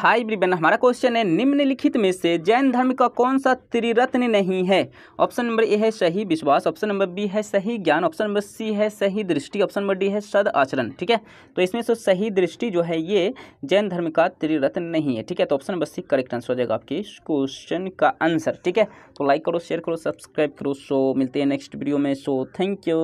high ब्रिबेन हमारा question है निम्नलिखित में से जैन धर्म का कौन सा त्रिरत्न नहीं है ऑप्शन नंबर ए है सही विश्वास ऑप्शन नंबर बी है सही ज्ञान ऑप्शन नंबर सी है सही दृष्टि ऑप्शन नंबर डी है सद आचरण ठीक है तो इसमें से सही दृष्टि जो है ये जैन धर्म का त्रिरत्न नहीं है ठीक है तो option number C correct answer हो जाएगा आपके क्वेश्चन का आंसर ठीक है तो लाइक करो शेयर करो सब्सक्राइब करो सो मिलते हैं नेक्स्ट वीडियो में सो थैंक यू